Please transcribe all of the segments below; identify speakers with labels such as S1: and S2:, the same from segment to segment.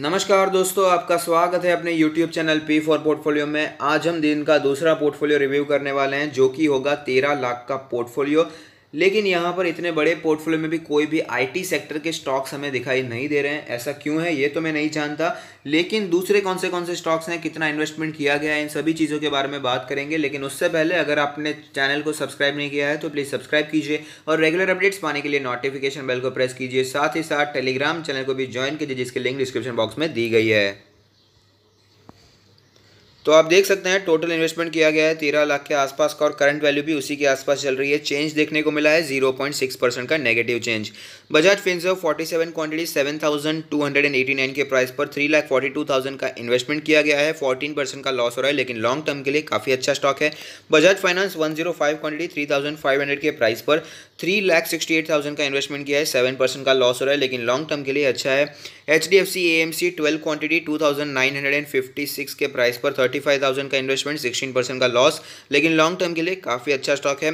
S1: नमस्कार दोस्तों आपका स्वागत है अपने YouTube channel P for portfolio में आज हम दिन का दूसरा पोर्टफोलियो रिव्यू करने वाले हैं जो कि होगा तेरह लाख का पोर्टफोलियो लेकिन यहाँ पर इतने बड़े पोर्टफोलियो में भी कोई भी आईटी सेक्टर के स्टॉक्स हमें दिखाई नहीं दे रहे हैं ऐसा क्यों है ये तो मैं नहीं जानता लेकिन दूसरे कौन से कौन से स्टॉक्स हैं कितना इन्वेस्टमेंट किया गया है इन सभी चीज़ों के बारे में बात करेंगे लेकिन उससे पहले अगर आपने चैनल को सब्सक्राइब नहीं किया है तो प्लीज़ सब्सक्राइब कीजिए और रेगुलर अपडेट्स पाने के लिए नोटिफिकेशन बेल को प्रेस कीजिए साथ ही साथ टेलीग्राम चैनल को भी ज्वाइन कीजिए जिसकी लिंक डिस्क्रिप्शन बॉक्स में दी गई है तो आप देख सकते हैं टोटल इन्वेस्टमेंट किया गया है तेरह लाख के आसपास का और करंट वैल्यू भी उसी के आसपास चल रही है चेंज देखने को मिला है जीरो पॉइंट सिक्स परसेंट का negative change Bajaj Finserv forty seven quantity seven thousand two hundred and eighty nine के प्राइस पर three lakh forty two thousand का इन्वेस्टमेंट किया गया है फोर्टीन परसेंट का लॉस हो रहा है लेकिन लॉन्ग टर्म के लिए काफ़ी अच्छा स्टॉक है Bajaj finance one zero five quantity three thousand five hundred के प्राइस पर three lakh sixty eight thousand का इन्वेस्टमेंट किया है सेवन परसेंट का लॉस हो रहा है लेकिन लॉन्ग टर्म के लिए अच्छा है H D F C A M C twelve quantity two thousand nine hundred and fifty six के प्राइस पर थर्टी फोर्टी फाइव थाउजेंड का इन्वेस्टमेंट सिक्सटीन परसेंट का लॉस लेकिन लॉन्ग टर्म के लिए काफ़ी अच्छा स्टॉक है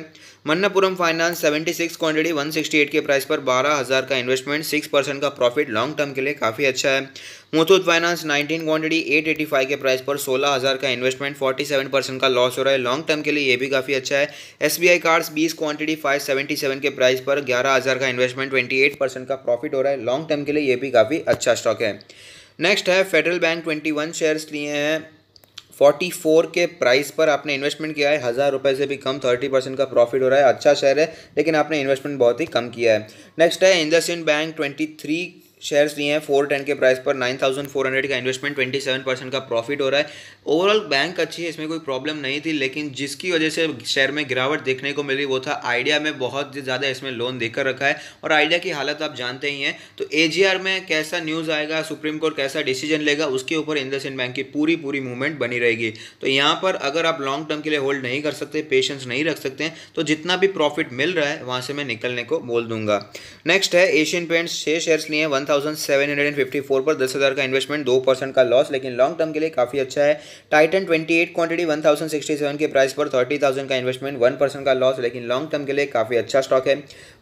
S1: Manappuram finance seventy six quantity one sixty eight के प्राइस पर बारह हज़ार का इन्वेस्टमेंट सिक्स परसेंट का प्रॉफिट लॉन्ग टर्म के लिए काफ़ी अच्छा है Muthoot finance nineteen quantity eight eighty five के प्राइस पर सोलह हज़ार का इन्वेस्टमेंट फोर्टी सेवन परसेंट का लॉस हो रहा है लॉन्ग टर्म के लिए ये भी काफ़ी अच्छा है एस बी आई कार्ड्स बीस क्वान्टिटी फाइव सेवेंटी सेवन के प्राइस पर ग्यारह हज़ार का इन्वेस्टमेंट ट्वेंटी एट परसेंट का प्रॉफिट हो रहा है लॉन्ग टर्म के लिए ये भी काफ़ी अच्छा स्टॉक है नेक्स्ट है Federal Bank twenty one shares लिए हैं फोर्टी फोर के प्राइस पर आपने इन्वेस्टमेंट किया है हज़ार रुपये से भी कम थर्टी परसेंट का प्रॉफिट हो रहा है अच्छा शेयर है लेकिन आपने इन्वेस्टमेंट बहुत ही कम किया है नेक्स्ट है IndusInd bank twenty three shares लिए हैं फोर टेन के प्राइस पर नाइन थाउजेंड फोर हंड्रेड का इन्वेस्टमेंट ट्वेंटी सेवन परसेंट का प्रॉफिट हो रहा है ओवरऑल बैंक अच्छी है इसमें कोई प्रॉब्लम नहीं थी लेकिन जिसकी वजह से शेयर में गिरावट देखने को मिली वो था आइडिया में बहुत ज़्यादा इसमें लोन देकर रखा है और आइडिया की हालत आप जानते ही हैं तो ए में कैसा न्यूज़ आएगा सुप्रीम कोर्ट कैसा डिसीजन लेगा उसके ऊपर इंडसिन बैंक की पूरी पूरी मूवमेंट बनी रहेगी तो यहाँ पर अगर आप लॉन्ग टर्म के लिए होल्ड नहीं कर सकते पेशेंस नहीं रख सकते तो जितना भी प्रॉफिट मिल रहा है वहाँ से मैं निकलने को बोल दूंगा नेक्स्ट है एशियन पेंट्स छः शेयर्स लिए हैं वन 1,754 पर 10,000 का इन्वेस्टमेंट दो परसेंट का लॉस लेकिन लॉन्ग टर्म के लिए काफ़ी अच्छा है टाइटन 28 क्वांटिटी 1,067 के प्राइस पर 30,000 का इन्वेस्टमेंट वन परसेंट का लॉस लेकिन लॉन्ग टर्म के लिए काफ़ी अच्छा स्टॉक है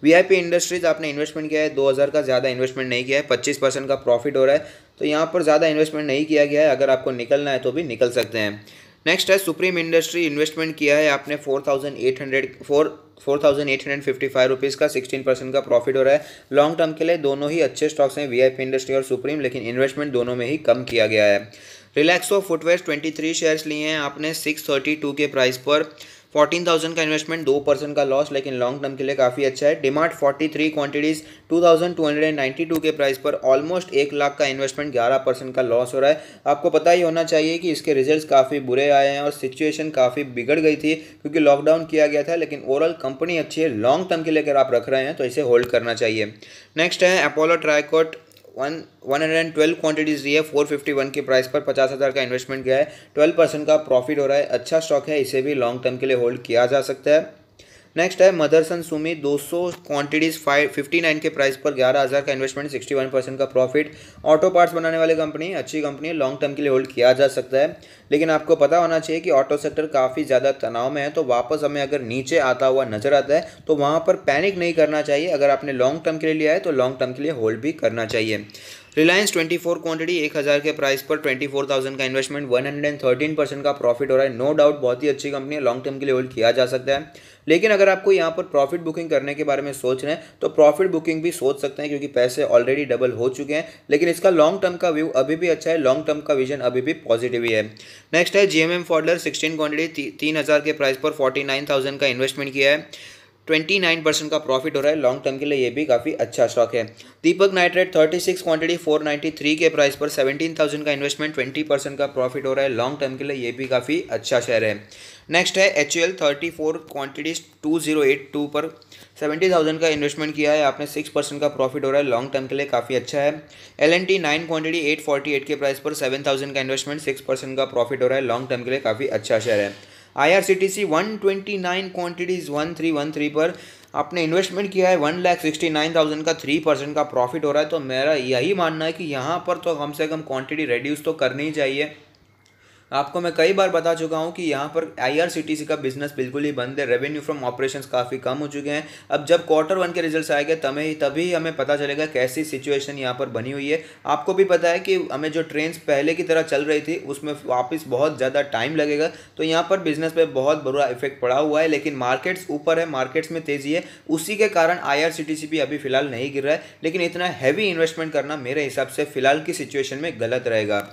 S1: वीआईपी इंडस्ट्रीज आपने इन्वेस्टमेंट किया है दो का ज़्यादा इन्वेस्टमेंट नहीं किया है पच्चीस परसेंट का प्रॉफिट हो रहा है तो यहाँ पर ज़्यादा इन्वेस्टमेंट नहीं किया गया है अगर आपको निकलना है तो भी निकल सकते हैं नेक्स्ट है सुप्रीम इंडस्ट्री इन्वेस्टमेंट किया है आपने four thousand eight hundred four four thousand eight hundred fifty five rupees का सिक्सटीन परसेंट का प्रॉफिट हो रहा है लॉन्ग टर्म के लिए दोनों ही अच्छे स्टॉक्स हैं वीआईपी इंडस्ट्री और सुप्रीम लेकिन इन्वेस्टमेंट दोनों में ही कम किया गया है Relaxo footwear twenty three shares लिए हैं आपने सिक्स थर्टी टू के प्राइस पर फोर्टीन थाउजेंड का इन्वेस्टमेंट दो परसेंट का लॉस लेकिन लॉन्ग टर्म के लिए काफ़ी अच्छा है demand forty three quantities two thousand two hundred and ninety two के प्राइस पर ऑलमोस्ट एक लाख का इन्वेस्टमेंट ग्यारह परसेंट का लॉस हो रहा है आपको पता ही होना चाहिए कि इसके रिजल्ट काफ़ी बुरे आए हैं और सिचुएशन काफ़ी बिगड़ गई थी क्योंकि लॉकडाउन किया गया था लेकिन ओवरऑल कंपनी अच्छी है लॉन्ग टर्म के लिए अगर आप रख रहे हैं तो इसे होल्ड करना चाहिए नेक्स्ट है Apollo Tricoat one one hundred and twelve quantities दी है फोर फिफ्टी वन की प्राइस पर पचास हज़ार का इन्वेस्टमेंट गया है ट्वेल्व परसेंट का प्रॉफिट हो रहा है अच्छा स्टॉक है इसे भी लॉन्ग टर्म के लिए होल्ड किया जा सकता है नेक्स्ट है Motherson Sumi 200 quantities five fifty nine के प्राइस पर ग्यारह हज़ार का इन्वेस्टमेंट 61 परसेंट का प्रॉफिट ऑटो पार्ट्स बनाने वाली कंपनी अच्छी कंपनी है लॉन्ग टर्म के लिए होल्ड किया जा सकता है लेकिन आपको पता होना चाहिए कि ऑटो सेक्टर काफ़ी ज़्यादा तनाव में है तो वापस हमें अगर नीचे आता हुआ नजर आता है तो वहाँ पर पैनिक नहीं करना चाहिए अगर आपने लॉन्ग टर्म के लिए लिया है तो लॉन्ग टर्म के लिए होल्ड भी करना चाहिए रिलायंस 24 क्वांटिटी 1000 के प्राइस पर 24,000 का इन्वेस्टमेंट 113 परसेंट का प्रॉफिट हो रहा है नो डाउट बहुत ही अच्छी कंपनी है लॉन्ग टर्म के लिए होल्ड किया जा सकता है लेकिन अगर आपको यहाँ पर प्रॉफिट बुकिंग करने के बारे में सोच रहे हैं तो प्रॉफिट बुकिंग भी सोच सकते हैं क्योंकि पैसे ऑलरेडी डबल हो चुके हैं लेकिन इसका लॉन्ग टर्म का व्यू अभी भी अच्छा है लॉन्ग टर्म का विजन अभी भी पॉजिटिव ही है नेक्स्ट है G M M Pfaudler sixteen quantity तीन हज़ार के प्राइस पर फोर्टी नाइन थाउजेंड का इन्वेस्टमेंट किया है ट्वेंटी नाइन परसेंट का प्रॉफिट हो रहा है लॉन्ग टर्म के लिए ये भी काफ़ी अच्छा स्टॉक है Deepak nitrate thirty six quantity four ninety three के प्राइस पर सेवेंटीन थाउजेंड का इन्वेस्टमेंट ट्वेंटी परसेंट का प्रॉफिट हो रहा है लॉन्ग टर्म के लिए ये भी काफ़ी अच्छा शेयर है नेक्स्ट है H L thirty four quantities two zero eight two पर सेवेंटी थाउजेंड का इन्वेस्टमेंट किया है आपने सिक्स परसेंट का प्रॉफिट हो रहा है लॉन्ग टर्म के लिए काफ़ी अच्छा है L N T nine quantity eight forty eight के प्राइस पर सेवन थाउजेंड का इन्वेस्टमेंट सिक्स परसेंट का प्रॉफिट हो रहा है लॉन्ग टर्म के लिए काफ़ी अच्छा शेयर है आईआरसीटीसी 129 क्वांटिटीज 1313 पर आपने इन्वेस्टमेंट किया है one lakh sixty nine thousand का थ्री परसेंट का प्रॉफिट हो रहा है तो मेरा यही मानना है कि यहाँ पर तो कम से कम क्वांटिटी रिड्यूस तो करनी ही चाहिए आपको मैं कई बार बता चुका हूँ कि यहाँ पर आईआरसीटीसी का बिजनेस बिल्कुल ही बंद है रेवेन्यू फ्रॉम ऑपरेशन काफ़ी कम हो चुके हैं अब जब क्वार्टर वन के रिजल्ट आएंगे तभी तभी हमें पता चलेगा कैसी सिचुएशन यहाँ पर बनी हुई है आपको भी पता है कि हमें जो ट्रेन पहले की तरह चल रही थी उसमें वापस बहुत ज़्यादा टाइम लगेगा तो यहाँ पर बिजनेस पर बहुत बुरा इफेक्ट पड़ा हुआ है लेकिन मार्केट्स ऊपर है मार्केट्स में तेज़ी है उसी के कारण आई भी अभी फिलहाल नहीं गिर रहा है लेकिन इतना हैवी इन्वेस्टमेंट करना मेरे हिसाब से फिलहाल की सिचुएशन में गलत रहेगा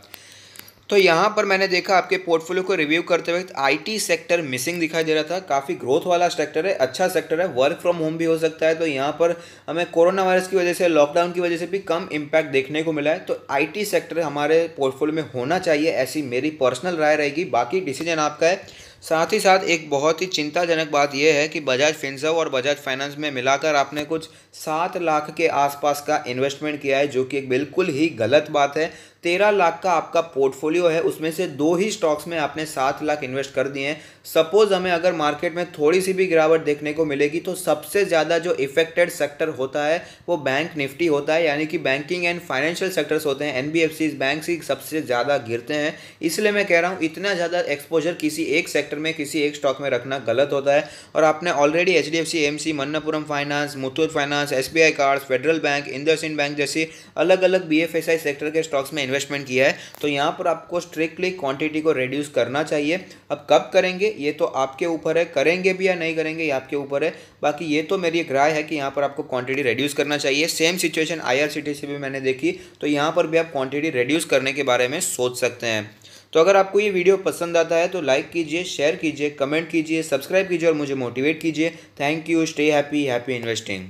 S1: तो यहाँ पर मैंने देखा आपके पोर्टफोलियो को रिव्यू करते वक्त आईटी सेक्टर मिसिंग दिखाई दे रहा था काफ़ी ग्रोथ वाला सेक्टर है अच्छा सेक्टर है वर्क फ्रॉम होम भी हो सकता है तो यहाँ पर हमें कोरोना वायरस की वजह से लॉकडाउन की वजह से भी कम इम्पैक्ट देखने को मिला है तो आईटी सेक्टर हमारे पोर्टफोलियो में होना चाहिए ऐसी मेरी पर्सनल राय रहेगी बाकी डिसीजन आपका है साथ ही साथ एक बहुत ही चिंताजनक बात यह है कि बजाज फिंसव और बजाज फाइनेंस में मिलाकर आपने कुछ सात लाख के आसपास का इन्वेस्टमेंट किया है जो कि एक बिल्कुल ही गलत बात है तेरह लाख का आपका पोर्टफोलियो है उसमें से दो ही स्टॉक्स में आपने सात लाख इन्वेस्ट कर दिए हैं सपोज़ हमें अगर मार्केट में थोड़ी सी भी गिरावट देखने को मिलेगी तो सबसे ज़्यादा जो इफेक्टेड सेक्टर होता है वो बैंक निफ्टी होता है यानी कि बैंकिंग एंड फाइनेंशियल सेक्टर्स होते हैं N B F C bank ही सबसे ज़्यादा गिरते हैं इसलिए मैं कह रहा हूँ इतना ज़्यादा एक्सपोजर किसी एक सेक्टर सेक्टर में किसी एक स्टॉक में रखना गलत होता है और आपने already H D F C M C Manappuram finance Muthoot finance S B I card federal bank IndusInd bank जैसी अलग अलग B F S I sector के स्टॉक्स में इन्वेस्टमेंट किया है तो यहाँ पर आपको स्ट्रिक्टली क्वांटिटी को रिड्यूस करना चाहिए अब कब करेंगे ये तो आपके ऊपर है करेंगे भी या नहीं करेंगे ये आपके ऊपर है बाकी ये तो मेरी एक राय है कि यहाँ पर आपको क्वांटिटी रिड्यूस करना चाहिए same situation I R C T C भी मैंने देखी तो यहाँ पर भी आप क्वांटिटी रिड्यूस करने के बारे में सोच सकते हैं तो अगर आपको ये वीडियो पसंद आता है तो लाइक कीजिए शेयर कीजिए कमेंट कीजिए सब्सक्राइब कीजिए और मुझे मोटिवेट कीजिए thank you stay happy happy investing